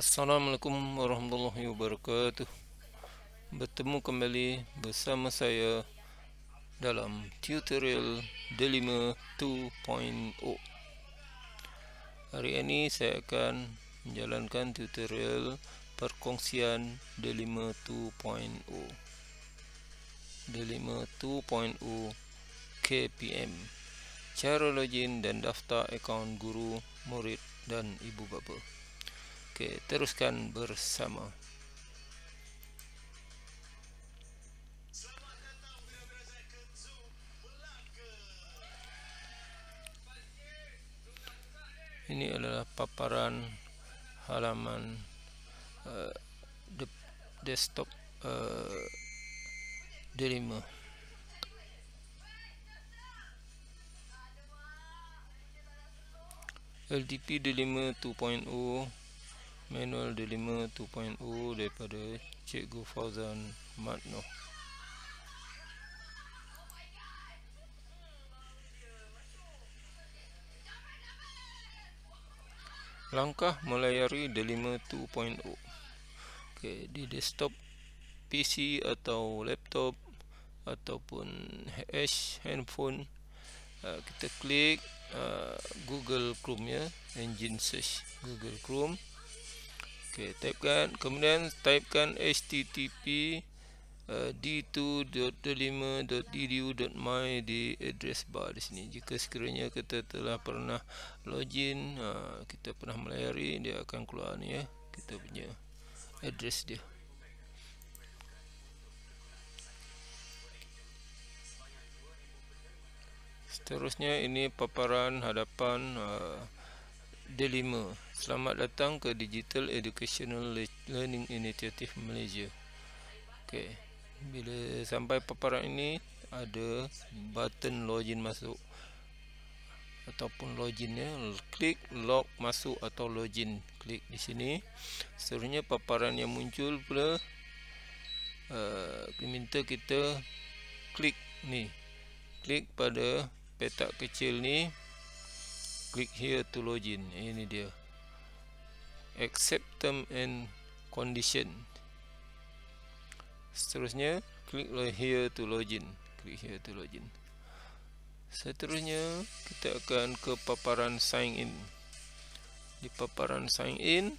Assalamualaikum warahmatullahi wabarakatuh Bertemu kembali bersama saya dalam tutorial Delima 2.0 Hari ini saya akan menjalankan tutorial perkongsian Delima 2.0 Delima 2.0 KPM Cara login dan daftar akaun guru, murid dan ibu bapa Okey, teruskan bersama. Ini adalah paparan halaman uh, desktop uh, Delima. LDP Delima 2.0 manual delima 2.0 daripada cikgu Fauzan Matno langkah melayari delima 2.0 ok di desktop PC atau laptop ataupun H handphone uh, kita klik uh, Google Chrome ya engine search Google Chrome Okey, typekan kemudian typekan http eh, d2.5.edu.my di address bar di sini jika sekiranya kita telah pernah login eh, kita pernah melayari dia akan keluar ni ya kita punya address dia seterusnya ini paparan hadapan eh, D5. Selamat datang ke Digital Educational Learning Initiative Malaysia. Okey. Bila sampai paparan ini ada button login masuk ataupun login ya. Klik log masuk atau login. Klik di sini. Seterusnya paparan yang muncul pula uh, minta kita klik ni. Klik pada petak kecil ni Click here to login. Ini dia. Accept term and condition. Seterusnya, click here to login. Click here to login. Seterusnya, kita akan ke paparan sign in. Di paparan sign in,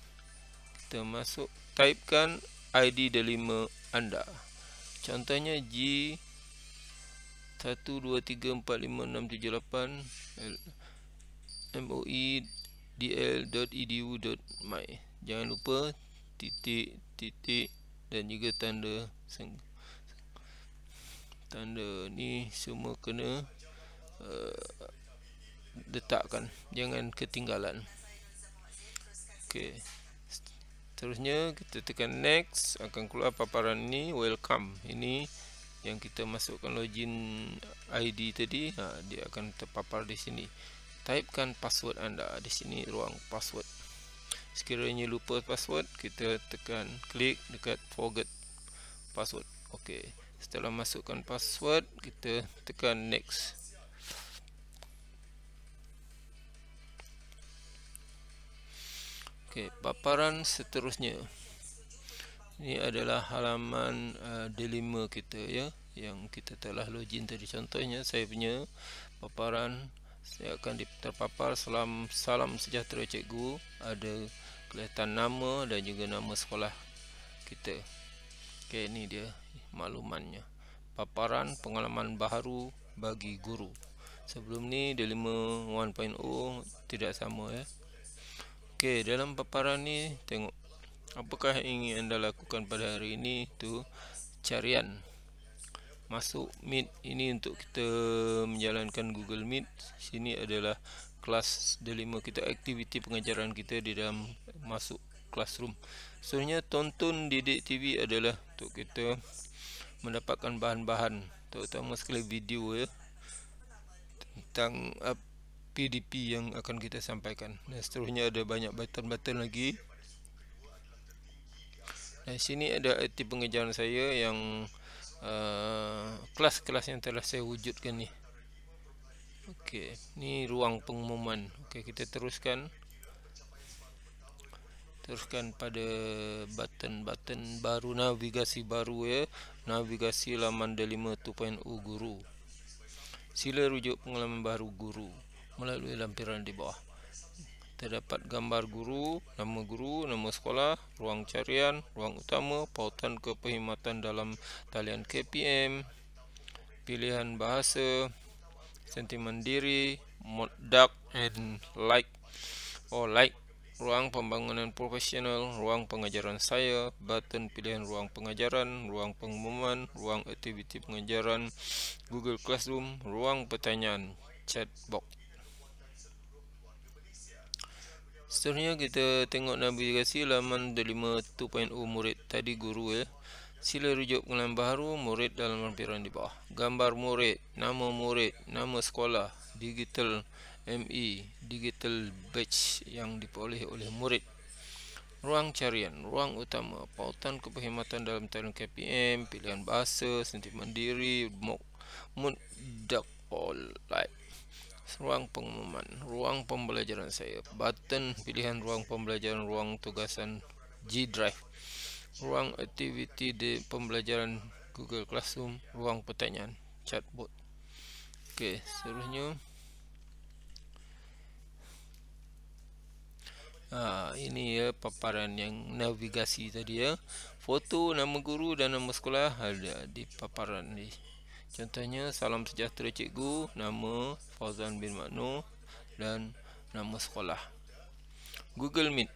kita masuk typekan ID delima anda. Contohnya G 1 2 3 4 5 6 7 8 moedl.edu.my jangan lupa titik titik dan juga tanda tanda ni semua kena uh, letakkan jangan ketinggalan okey seterusnya kita tekan next akan keluar paparan ni welcome ini yang kita masukkan login ID tadi ha, dia akan terpapar di sini taipkan password anda di sini ruang password sekiranya lupa password kita tekan klik dekat forget password ok setelah masukkan password kita tekan next ok paparan seterusnya ini adalah halaman uh, dilema kita ya yang kita telah login tadi contohnya saya punya paparan saya akan terpapar salam, salam sejahtera cikgu ada kelihatan nama dan juga nama sekolah kita ok ini dia maklumannya paparan pengalaman baru bagi guru sebelum ni dia 5.1.0 tidak sama ya ok dalam paparan ni tengok apakah ingin anda lakukan pada hari ini tu carian masuk Meet ini untuk kita menjalankan Google Meet sini adalah kelas delima kita aktiviti pengajaran kita di dalam masuk classroom sebenarnya tonton didik TV adalah untuk kita mendapatkan bahan-bahan terutama sekali video ya tentang uh, ah, PDP yang akan kita sampaikan dan seterusnya ada banyak button-button lagi dan sini ada aktiviti pengajaran saya yang Eh, kelas-kelas uh, yang telah saya wujudkan ni. Okey, ni ruang pengumuman. Okey, kita teruskan. Teruskan pada button-button baru navigasi baru ya. Navigasi laman Delima 2.0 guru. Sila rujuk pengalaman baru guru melalui lampiran di bawah terdapat gambar guru, nama guru, nama sekolah, ruang carian, ruang utama, pautan keperkhidmatan dalam talian KPM, pilihan bahasa, sentimen diri, mod dark and light or oh, light, ruang pembangunan profesional, ruang pengajaran saya, button pilihan ruang pengajaran, ruang pengumuman, ruang aktiviti pengajaran, Google Classroom, ruang pertanyaan, chat box. Seterusnya kita tengok Nabi Yasi laman 25.2.0 murid tadi guru ya. Sila rujuk pengalaman baru murid dalam lampiran di bawah. Gambar murid, nama murid, nama sekolah, digital ME, digital badge yang diperoleh oleh murid. Ruang carian, ruang utama, pautan keperkhidmatan dalam tarian KPM, pilihan bahasa, sentimen diri, mood, dark, all, light ruang pengumuman, ruang pembelajaran saya, button pilihan ruang pembelajaran, ruang tugasan G Drive, ruang activity di pembelajaran Google Classroom, ruang pertanyaan, chatbot. Okey, seluruhnya Ah, ha, ini ya paparan yang navigasi tadi ya. Foto nama guru dan nama sekolah ada di paparan ni. Contohnya, salam sejahtera cikgu, nama Fauzan bin Maknur dan nama sekolah. Google Meet.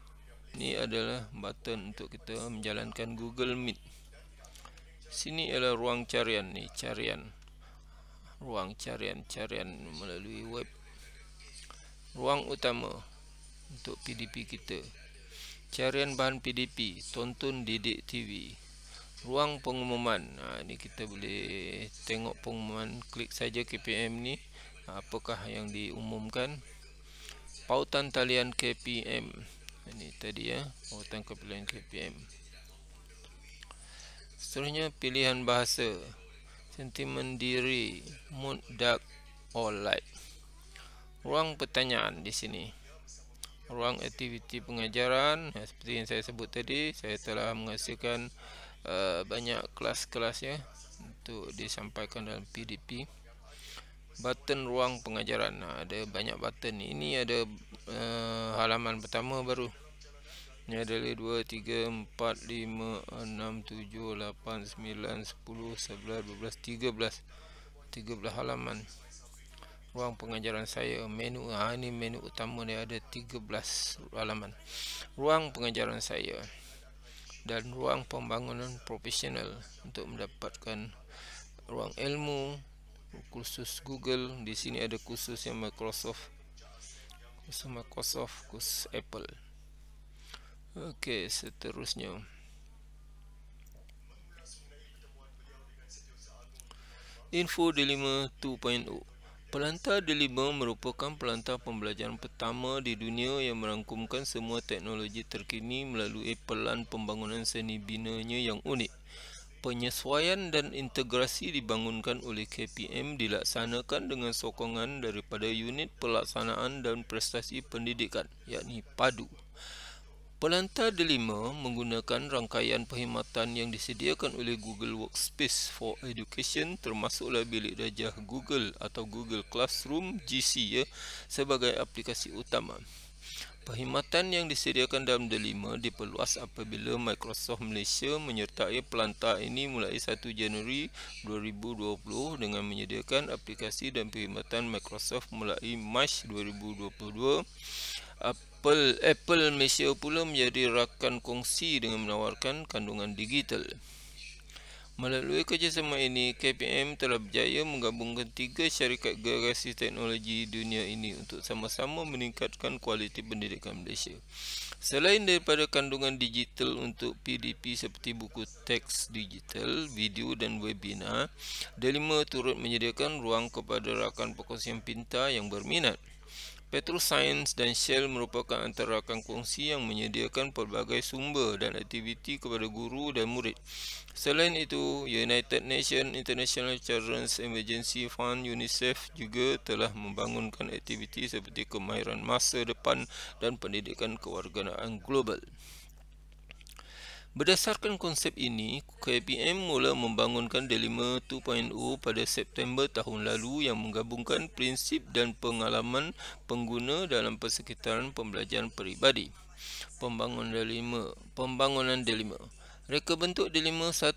Ini adalah button untuk kita menjalankan Google Meet. Sini ialah ruang carian ni, carian. Ruang carian, carian melalui web. Ruang utama untuk PDP kita. Carian bahan PDP, tonton didik TV ruang pengumuman ha, ni kita boleh tengok pengumuman klik saja KPM ni ha, apakah yang diumumkan pautan talian KPM ini tadi ya pautan talian KPM seterusnya pilihan bahasa sentimen diri mood dark or light ruang pertanyaan di sini ruang aktiviti pengajaran ya, seperti yang saya sebut tadi saya telah menghasilkan Eh, banyak kelas-kelas ya untuk disampaikan dalam PDP button ruang pengajaran Nah, ha, ada banyak button ini ada uh, halaman pertama baru ini ada 2, 3, 4, 5, 6, 7, 8, 9, 10, 11, 12, 13 13 halaman ruang pengajaran saya menu ha, ini menu utama dia ada 13 halaman ruang pengajaran saya dan ruang pembangunan profesional untuk mendapatkan ruang ilmu khusus Google di sini ada khusus yang Microsoft khusus Microsoft khusus Apple okey seterusnya info delima 2.0 Planta D5 merupakan planta pembelajaran pertama di dunia yang merangkumkan semua teknologi terkini melalui pelan pembangunan seni binanya yang unik. Penyesuaian dan integrasi dibangunkan oleh KPM dilaksanakan dengan sokongan daripada unit pelaksanaan dan prestasi pendidikan, yakni PADU. Polanta Delima menggunakan rangkaian perkhidmatan yang disediakan oleh Google Workspace for Education termasuklah bilik darjah Google atau Google Classroom GC ya, sebagai aplikasi utama. Perkhidmatan yang disediakan dalam Delima diperluas apabila Microsoft Malaysia menyertai pelantar ini mulai 1 Januari 2020 dengan menyediakan aplikasi dan perkhidmatan Microsoft mulai Mac 2022 Apple, Apple Malaysia pula menjadi rakan kongsi dengan menawarkan kandungan digital. Melalui kerjasama ini, KPM telah berjaya menggabungkan tiga syarikat garasi teknologi dunia ini untuk sama-sama meningkatkan kualiti pendidikan Malaysia. Selain daripada kandungan digital untuk PDP seperti buku teks digital, video dan webinar, Delima turut menyediakan ruang kepada rakan perkongsian pintar yang berminat. Science dan Shell merupakan antara rakan kongsi yang menyediakan pelbagai sumber dan aktiviti kepada guru dan murid. Selain itu, United Nations International Children's Emergency Fund UNICEF juga telah membangunkan aktiviti seperti kemahiran masa depan dan pendidikan kewarganegaraan global. Berdasarkan konsep ini, KPM mula membangunkan Delima 2.0 pada September tahun lalu yang menggabungkan prinsip dan pengalaman pengguna dalam persekitaran pembelajaran peribadi. Pembangunan Delima, pembangunan Delima. Reka bentuk Delima 1.0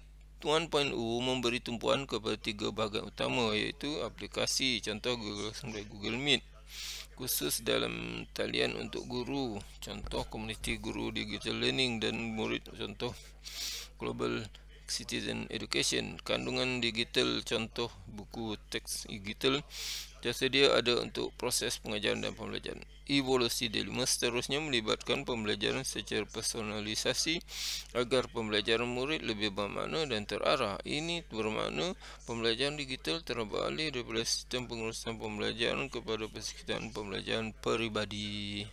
memberi tumpuan kepada tiga bahagian utama iaitu aplikasi contoh Google, Google Meet khusus dalam talian untuk guru contoh komuniti guru digital learning dan murid contoh global citizen education kandungan digital contoh buku teks digital tersedia ada untuk proses pengajaran dan pembelajaran. Evolusi delima seterusnya melibatkan pembelajaran secara personalisasi agar pembelajaran murid lebih bermakna dan terarah. Ini bermakna pembelajaran digital terbalik daripada sistem pengurusan pembelajaran kepada persekitaran pembelajaran peribadi.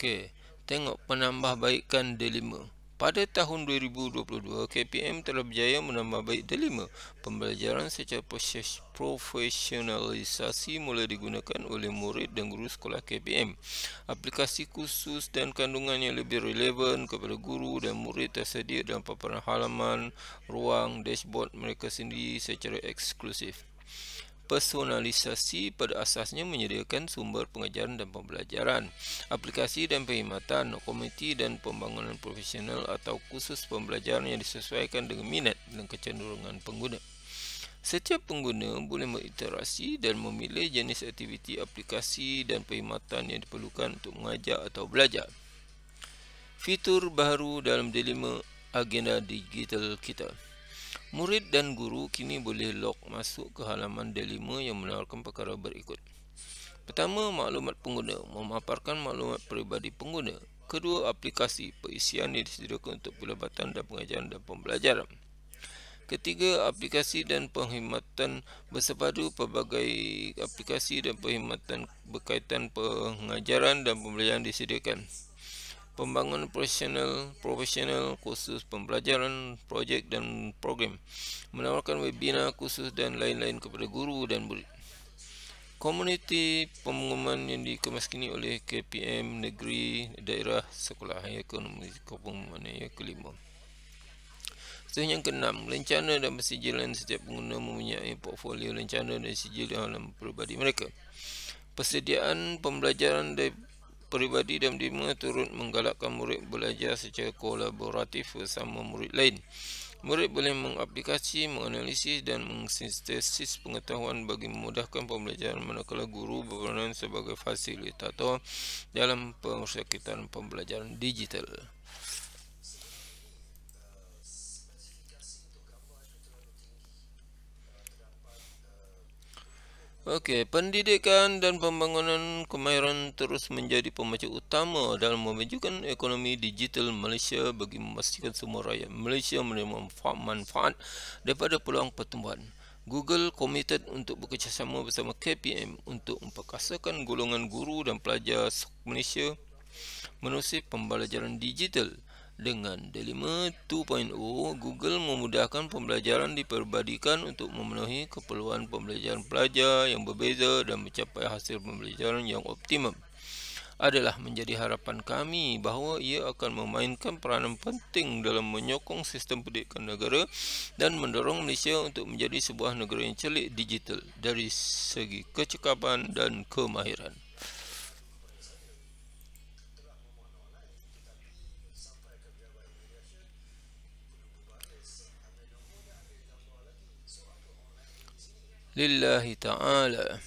Okay tengok penambahbaikan D5. Pada tahun 2022, KPM telah berjaya menambahbaik D5. Pembelajaran secara proses profesionalisasi mulai digunakan oleh murid dan guru sekolah KPM. Aplikasi khusus dan kandungan yang lebih relevan kepada guru dan murid tersedia dalam paparan halaman, ruang, dashboard mereka sendiri secara eksklusif personalisasi pada asasnya menyediakan sumber pengajaran dan pembelajaran, aplikasi dan perkhidmatan, komiti dan pembangunan profesional atau khusus pembelajaran yang disesuaikan dengan minat dan kecenderungan pengguna. Setiap pengguna boleh berinteraksi dan memilih jenis aktiviti aplikasi dan perkhidmatan yang diperlukan untuk mengajar atau belajar. Fitur baru dalam delima agenda digital kita. Murid dan guru kini boleh log masuk ke halaman D5 yang menawarkan perkara berikut. Pertama, maklumat pengguna memaparkan maklumat peribadi pengguna. Kedua, aplikasi perisian yang disediakan untuk pelabatan dan pengajaran dan pembelajaran. Ketiga, aplikasi dan penghematan bersepadu pelbagai aplikasi dan penghematan berkaitan pengajaran dan pembelajaran disediakan pembangunan profesional, profesional khusus pembelajaran, projek dan program, menawarkan webinar khusus dan lain-lain kepada guru dan murid. Komuniti pengumuman yang dikemaskini oleh KPM Negeri Daerah Sekolah Ekonomi Kepengumuman yang kelima. Setelah yang keenam, rencana dan persijilan setiap pengguna mempunyai portfolio rencana dan sijil dalam peribadi mereka. Persediaan pembelajaran dari peribadi dan menerima turut menggalakkan murid belajar secara kolaboratif bersama murid lain. Murid boleh mengaplikasi, menganalisis dan mengsintesis pengetahuan bagi memudahkan pembelajaran manakala guru berperanan sebagai fasilitator dalam persekitaran pembelajaran digital. Okey, pendidikan dan pembangunan kemahiran terus menjadi pemacu utama dalam memajukan ekonomi digital Malaysia bagi memastikan semua rakyat Malaysia menerima manfaat daripada peluang pertumbuhan. Google komited untuk bekerjasama bersama KPM untuk memperkasakan golongan guru dan pelajar Malaysia menerusi pembelajaran digital. Dengan Delima 2.0, Google memudahkan pembelajaran diperbadikan untuk memenuhi keperluan pembelajaran pelajar yang berbeza dan mencapai hasil pembelajaran yang optimum. Adalah menjadi harapan kami bahawa ia akan memainkan peranan penting dalam menyokong sistem pendidikan negara dan mendorong Malaysia untuk menjadi sebuah negara yang celik digital dari segi kecekapan dan kemahiran. lillahi ta'ala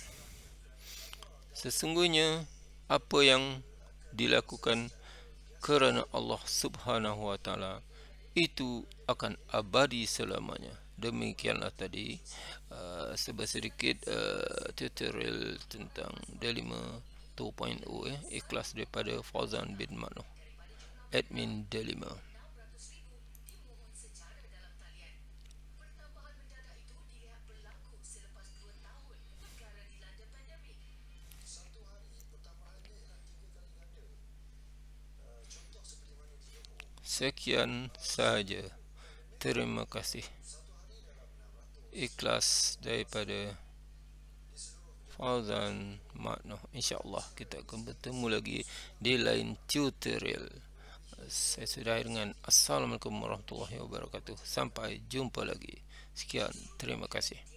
sesungguhnya apa yang dilakukan kerana Allah subhanahu wa ta'ala itu akan abadi selamanya demikianlah tadi uh, sebaik sedikit uh, tutorial tentang Delima 2.0 eh, ikhlas daripada Fauzan bin Manuh admin Delima. sekian sahaja terima kasih ikhlas daripada Fauzan Makno insyaAllah kita akan bertemu lagi di lain tutorial saya sudah dengan Assalamualaikum warahmatullahi wabarakatuh sampai jumpa lagi sekian terima kasih